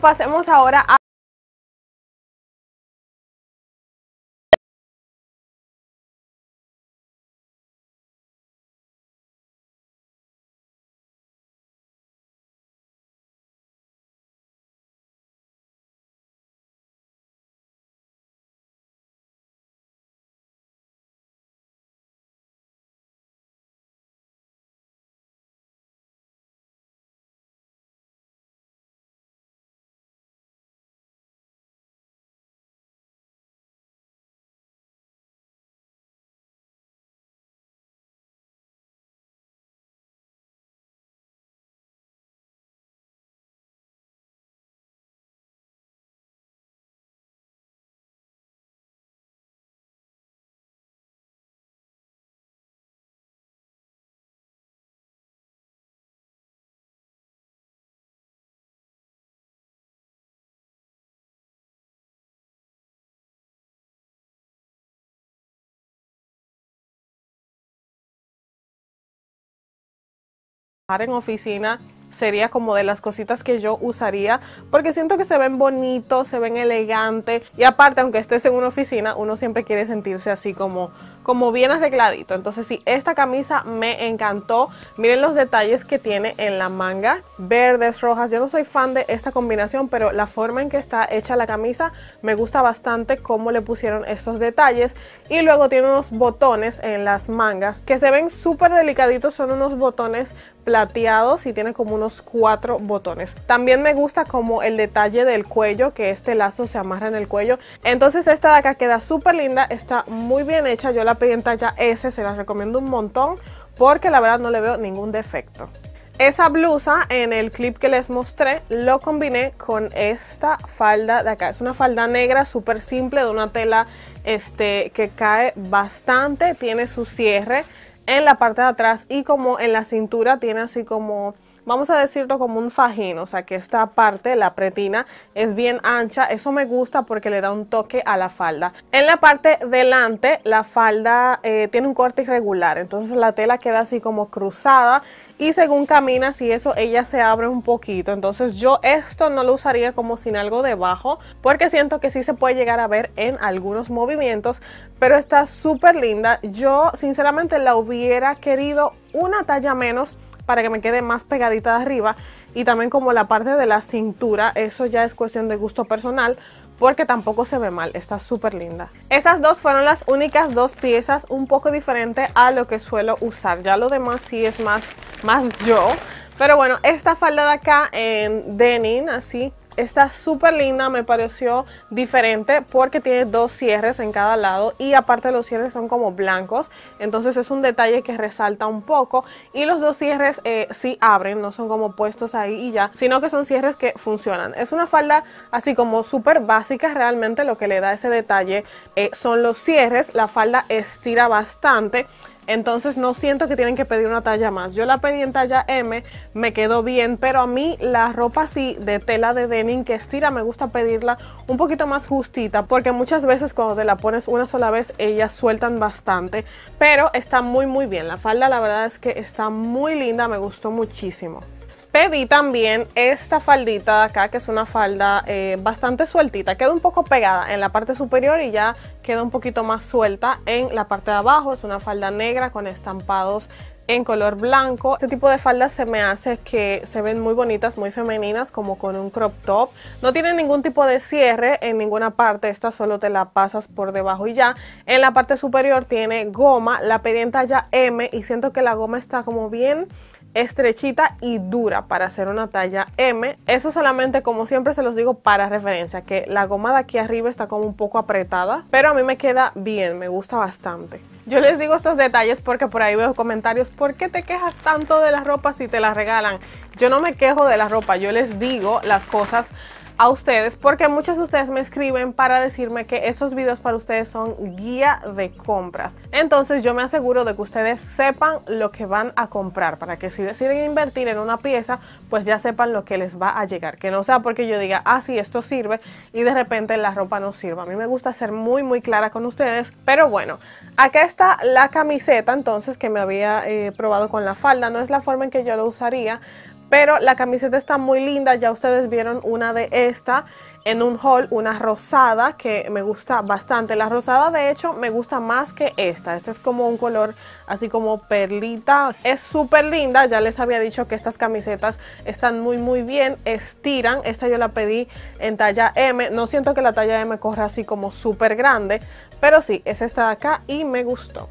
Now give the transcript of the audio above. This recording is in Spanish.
Pasemos ahora a... en oficina sería como de las cositas que yo usaría porque siento que se ven bonitos, se ven elegantes y aparte aunque estés en una oficina uno siempre quiere sentirse así como, como bien arregladito. Entonces si esta camisa me encantó. Miren los detalles que tiene en la manga, verdes, rojas. Yo no soy fan de esta combinación pero la forma en que está hecha la camisa me gusta bastante como le pusieron estos detalles y luego tiene unos botones en las mangas que se ven súper delicaditos, son unos botones plateados y tiene como unos cuatro botones. También me gusta como el detalle del cuello, que este lazo se amarra en el cuello. Entonces esta de acá queda súper linda, está muy bien hecha. Yo la pedí en talla S, se la recomiendo un montón porque la verdad no le veo ningún defecto. Esa blusa en el clip que les mostré lo combiné con esta falda de acá. Es una falda negra súper simple de una tela este, que cae bastante, tiene su cierre en la parte de atrás y como en la cintura tiene así como vamos a decirlo como un fajín, o sea que esta parte, la pretina, es bien ancha. Eso me gusta porque le da un toque a la falda. En la parte delante, la falda eh, tiene un corte irregular, entonces la tela queda así como cruzada y según caminas y eso ella se abre un poquito entonces yo esto no lo usaría como sin algo debajo porque siento que sí se puede llegar a ver en algunos movimientos pero está súper linda yo sinceramente la hubiera querido una talla menos para que me quede más pegadita de arriba y también como la parte de la cintura, eso ya es cuestión de gusto personal porque tampoco se ve mal, está súper linda. Esas dos fueron las únicas dos piezas un poco diferente a lo que suelo usar, ya lo demás sí es más, más yo. Pero bueno, esta falda de acá en denim, así Está súper linda, me pareció diferente porque tiene dos cierres en cada lado y aparte los cierres son como blancos, entonces es un detalle que resalta un poco y los dos cierres eh, sí abren, no son como puestos ahí y ya, sino que son cierres que funcionan. Es una falda así como súper básica realmente, lo que le da ese detalle eh, son los cierres, la falda estira bastante, entonces no siento que tienen que pedir una talla más. Yo la pedí en talla M, me quedó bien, pero a mí la ropa así de tela de denim que estira me gusta pedirla un poquito más justita, porque muchas veces cuando te la pones una sola vez ellas sueltan bastante, pero está muy muy bien. La falda la verdad es que está muy linda, me gustó muchísimo. Pedí también esta faldita de acá, que es una falda eh, bastante sueltita. Queda un poco pegada en la parte superior y ya queda un poquito más suelta en la parte de abajo. Es una falda negra con estampados en color blanco. Este tipo de faldas se me hace que se ven muy bonitas, muy femeninas, como con un crop top. No tiene ningún tipo de cierre en ninguna parte, esta solo te la pasas por debajo y ya. En la parte superior tiene goma, la pedí en talla M y siento que la goma está como bien estrechita y dura para hacer una talla M. Eso solamente, como siempre se los digo, para referencia, que la goma de aquí arriba está como un poco apretada, pero a mí me queda bien, me gusta bastante. Yo les digo estos detalles porque por ahí veo comentarios, ¿por qué te quejas tanto de la ropa si te la regalan? Yo no me quejo de la ropa, yo les digo las cosas a ustedes, porque muchos de ustedes me escriben para decirme que esos videos para ustedes son guía de compras. Entonces yo me aseguro de que ustedes sepan lo que van a comprar, para que si deciden invertir en una pieza, pues ya sepan lo que les va a llegar. Que no sea porque yo diga, ah, sí, esto sirve y de repente la ropa no sirva. A mí me gusta ser muy, muy clara con ustedes, pero bueno, acá está la camiseta entonces que me había eh, probado con la falda. No es la forma en que yo lo usaría, pero la camiseta está muy linda, ya ustedes vieron una de esta en un haul, una rosada que me gusta bastante. La rosada de hecho me gusta más que esta, esta es como un color así como perlita, es súper linda, ya les había dicho que estas camisetas están muy muy bien, estiran, esta yo la pedí en talla M, no siento que la talla M corra así como súper grande, pero sí, es esta de acá y me gustó.